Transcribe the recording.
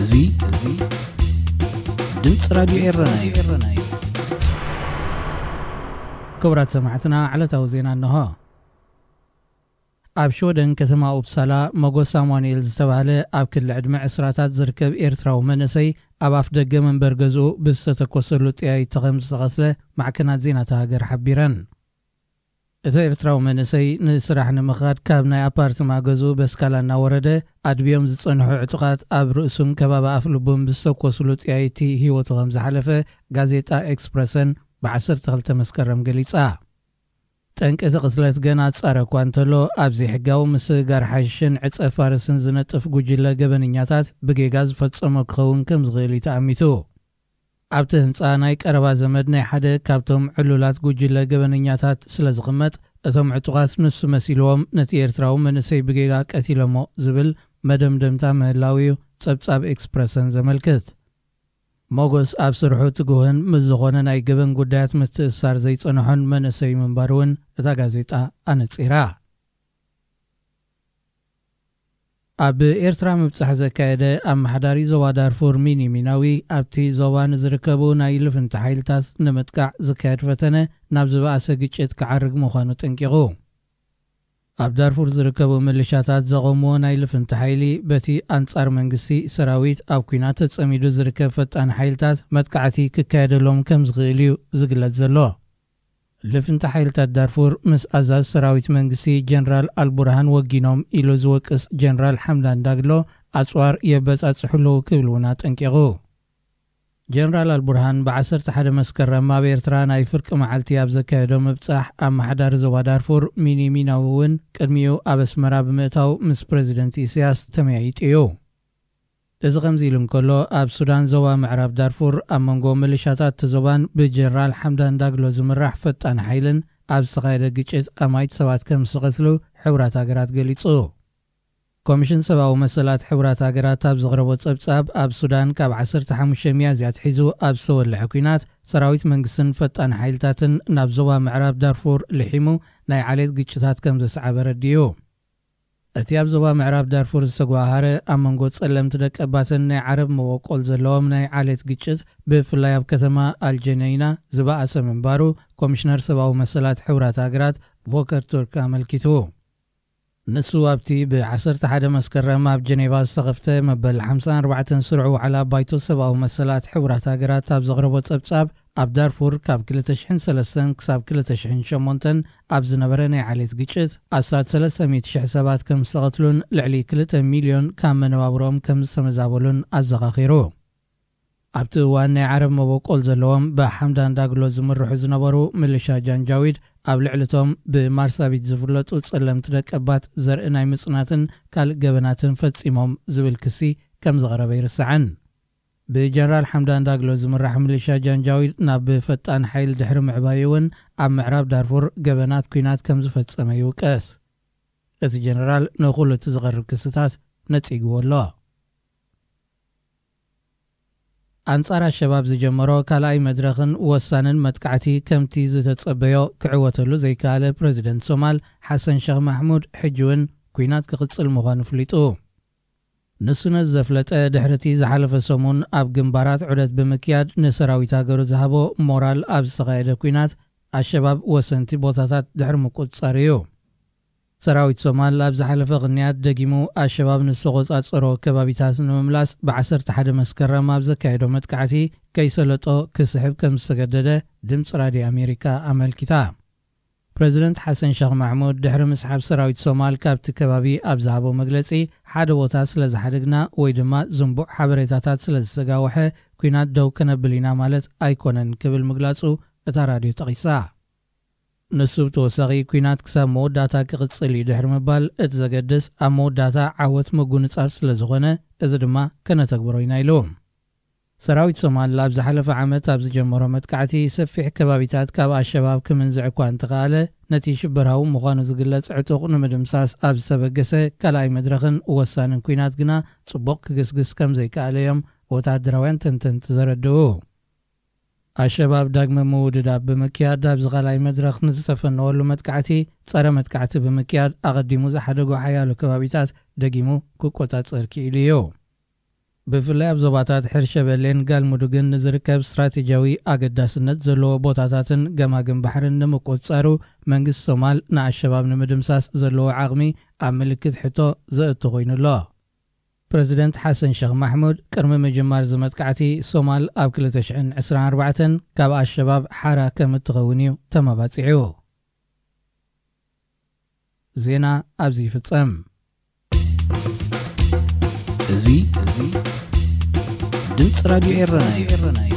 እዚእ ድምፂ ራድዮ ኤረናናዩ ክብራት ሰማዕትና ዓለታዊ ዜና ኣንሆ ኣብ ሸወደን ከተማ ኡብሳላ ሞጎሳሞንኤል ዝተባሃለ ኣብ ክል ዕድሚ ዕስራታት ዝርከብ ኤርትራዊ መንእሰይ ኣብ ኣፍ ደገ መንበር ገዝኡ ብዝተተኰሰሉ ጥያይ ተ ኸም ዝተቐስለ ማዕከናት ዜና ተሃገር ሓቢረን እቲ ኤርትራዊ መንእሰይ ንስራሕ ንምኻድ ካብ ናይ ኣፓርትማ ገዝ በስካላ እናወረደ ኣድብዮም ዝፀንሑ ዕጡኻት ኣብ ርእሱን ከባቢ ኣፍልቡም ብዝተኰስሉ ጥያይቲ ሂወቱ ኸም ዝሓለፈ ጋዜጣ ኤክስፕረሰን ብ1ሰ2 መስከረም ገሊጻ ጠንቂ ቲ ቕትለት ገና ጻረ ኳ እንተሎ ኣብዘ ሕጋዊ ምስጋርሓሽን ዕፀ ፋርስን ዝነጥፍ ጕጅለ ገበንኛታት ብጌጋ ዝፈፀሞ ክኸውን ከም ዝክእል ዩ ተኣሚቱ ኣብቲ ህንፃ ናይ ቀረባ ዘመድ ናይ ሓደ ካብቶም ዕሉላት ጉጅለ ገበነኛታት ስለ ዝቕመጥ እቶም ዕጡቓት ንሱ መሲልዎም ነቲ ኤርትራዊ መንእሰይ ብጌጋ ቀቲሎሞ ዝብል መደምደምታ ምህላው እዩ ጸብጻብ ኤክስፕረሰን ዘመልክት ሞጎስ ኣብ ስርሑ ትጉህን ምስ ዝኾነ ናይ ገበን ጉዳያት ምትእሳር ዘይጸንሖን መንእሰይ ምንባር እውን እታ ጋዜጣ ኣነጺራ ኣብ ኤርትራ ምብጻሕ ዘካየደ ኣ መሕዳሪ ዞባ ዳርፉር ሚኒ ሚናዊ ኣብቲ ዞባ ንዝርከቡ ናይ ልፍንቲ ሓይልታት ንምጥቃዕ ዝካየድ ፈተነ ናብ ዝበኣሰ ግጭት ኪዓርግ ምዃኑ ጥንቂቑ ኣብ ዳርፉር ዝርከቡ ምልሻታት ዘቐምዎ ናይ ልፍንቲ ሓይሊ በቲ ኣንጻር መንግስቲ ሰራዊት ኣብ ኲናት ተጸሚዱ ዝርከብ ፈጣን ሓይልታት መጥቃዕቲ ክካየደሎም ከም ዝኽእል እዩ ዝግለጽ ዘሎ ልፍንቲ ሓይልታት ዳርፉር ምስ ኣዛዝ ሰራዊት መንግስቲ ጀነራል ኣልቡርሃን ወጊኖም ኢሉ ዝወቅስ ጀነራል ሓምዳን ዳግሎ ኣፅዋር የበፃፅሑሉ ክብል እውን ኣጠንቂቑ ጀነራል ኣልቡርሃን ብ11 መስከረም ኣብ ኤርትራ ናይ ፍርቂ መዓልቲ ኣብ ዘካየዶ ምብፃሕ ኣብ ኣመሓዳሪ ዞባ ዳርፉር ሚኒሚናዊ እውን ቅድሚኡ ኣብ ኣስመራ ብምእታው ምስ ፕሬዚደንት እስያስ ተመያይጡ እዩ እዚ ከምዚ ኢሉ እንከሎ ኣብ ሱዳን ዞባ ምዕራብ ዳርፉር ኣብ መንጎ ምልሻታት ዞባን ብጀነራል ሓምዳን ዳግሎ ዝምራሕ ፈጣን ሓይልን ኣብ ዝተኻየደ ግጭት ኣማይት ሰባት ከም ዝቐትሉ ሕቡራት ሃገራት ገሊጹ ኮሚሽን ሰብኣዊ መሰላት ሕቡራት ሃገራት ኣብ ዘቕረቦ ጸብጻብ ኣብ ሱዳን ካብ 15 መያዝያ ሒዙ ኣብ ዝተወልሐ ኩናት ሰራዊት መንግስትን ፈጣን ሓይልታትን ናብ ዞባ ምዕራብ ዳርፉር ልሒሙ ናይ ዓሌት ግጭታት ከም ዘሰዓበ ረድዩ እቲ ኣብ ዞባ ምዕራብ ዳርፎር ዝተጓሃረ ኣብ መንጎ ጸለምቲ ደቀባትን ናይ ዓረብ መወቆል ዘለዎም ናይ ዓለት ግጭት ብፍላይ ኣብ ከተማ ኣልጀነይና ዝባኣሰ ምምባሩ ኮሚሽነር ሰብኣዊ መሰላት ሕውራት ሃገራት ቦከር ቱርክ ኣመልኪቱ ንሱ ኣብቲ ብ1ሰ1ደ መስከረም ኣብ ጀነባ ዝተኸፍተ መበል 54 ስርዑ ወዕላ ባይቶ ሰብኣዊ መሰላት ሕውራት ሃገራት ኣብ ዘቕረቦ ፀብጻብ ኣብ ዳርፉር ካብ 23 ክሳብ 28 ኣብ ዝነበረ ናይ ዓሌየት ግጭት ኣስድ 3000 ሰባት ከም ዝተቐትሉን ልዕሊ 2 ,ልዮን ካብ መነባብሮም ከም ዝተመዛበሉን ኣዘኻኺሩ ኣብቲ እዋን ናይ ዓረብ መቦቆል ዘለዎም ብሓምዳን ዳግሎ ዝምርሑ ዝነበሩ ምልሻ ጃንጃዊድ ኣብ ልዕሊ እቶም ብማርሳቢት ዝፍለጡ ጸለምቲ ደቀባት ዘርኢ ናይ ምጽናትን ካልእ ገበናትን ፈጺሞም ዝብል ክሲ ከም ዝቐረበ ይርስዓን ብጀነራል ሓምዳን ዳግሎ ዚምራሕ ምልእሻ ጃንጃዊ ናብ ብፈጣን ሓይል ድሕሪ ምዕባዪ እውን ኣብ ምዕራብ ዳርፉር ገበናት ኲናት ከም ዝፈጸመ ይውቀስ እቲ ጀነራል ንኹሉ እቲ ዝቐርብ ክስታት ነጺግዎ ኣሎ ኣንጻር ኣሸባብ ዝጀመሮ ካልኣይ መድረኽን ወሳንን መጥካዕቲ ከምቲ ዝተጸበዮ ክዕወተሉ ዘይከኣለ ፕረዚደንት ሶማል ሓሰን ሸኽ ማሕሙድ ሕጂ እውን ኵናት ክቕጽል ምዃኑ ፍሉጡ ንሱነዝዘፍለጠ ድሕር እቲ ዝሓለፈ ሰሙን ኣብ ግንባራት ዑደት ብምክያድ ንሰራዊት ሃገሩ ዝሃቦ ሞራል ኣብ ዝተኻየደ ኩናት ኣሸባብ ወሰንቲ ቦታታት ድሕሪ ምቁፅጻር እዩ ሰራዊት ሶማል ኣብ ዝሓለፈ ቕንያት ደጊሙ ኣሸባብ ንዝተቆፃጸሮ ከባቢታት ንምምላስ ብ1ሰ1ደ መስከረም ኣብ ዘካየዶ መጥካዕቲ ከይሰለጦ ክስሕብ ከም ዝተገደደ ድምፂ ራድዮ ኣሜሪካ ኣመልኪታ ፕረዚደንት ሓሰን ሸክ ማሕሙድ ድሕሪ ምስሓብ ሰራዊት ሶማል ካብቲ ከባቢ ኣብ ዝሃቦ መግለጺ ሓደ ቦታ ስለ ዝሓደግና ወይ ድማ ዝንቡዕ ሓበሬታታት ስለ ዝተጋውሐ ኩናት ደው ከነብል ኢና ማለት ኣይኮነን ክብል ምግላጹ እታ ራድዮ ጠቒሳ ንሱ ብተወሳኺ ኩናት ክሳብ መወዳእታ ክቕጽል እዩ ድሕሪ ምባል እቲ ዘገድስ ኣብ መወዳእታ ዓወት ምጉንጻር ስለ ዝኾነ እዚ ድማ ከነተግብሮ ኢና ኢልዎም ሰራዊት ሶማል ኣብ ዝሓለፈ ዓመት ኣብ ዝጀመሮ መጥካዕቲ ሰፊሕ ከባቢታት ካብ ኣሸባብ ክምንዝዕ እኳ እንትካኣለ ነቲ ሽበራዊ ምዃኑ ዝግለጽ ዕጡቕ ንምድምሳስ ኣብ ዝተበገሰ ካልኣይ መድረኽን ወሳኒን ኩናት ግና ፅቡቕ ክግስግስ ከም ዘይከኣለ እዮም ወታደራውያን ተንተንቲ ዘረድቡ ኣሸባብ ዳግሚ መውድዳት ብምክያድ ናብዚ ካልኣይ መድረኽ ንዝተፈንወሉ መጥካዕቲ ፀረ መጥካዕቲ ብምክያድ ኣቐዲሙ ዝሓደጎ ሓያሉ ከባቢታት ደጊሙ ክቆጻፀር ክኢሉ እዩ ብፍላይ ኣብ ዞባታት ሕርሸበልን ጋል ሙዱግን ንዝርከብ እስትራተጅያዊ ኣገዳስነት ዘለዎ ቦታታትን ገማግም ባሕርን ንምቈጻሩ መንግስት ሶማል ንኣሸባብ ንምድምሳስ ዘለዎ ዓቕሚ ኣብ ምልክት ሕቶ ዘእቲ ዀይኑኣሎ ፕረዚደንት ሓሰን ሸኽ ማሕሙድ ቅርሚ ምጅማር ዝመጥቃዕቲ ሶማል ኣብ 224 ካብ ኣሸባብ ሓራ ከም እትኸውን እዩ ተመባጺዑ ዜና ኣብዚ ፍጸ እዚ እ Dudes Radio Erranaio.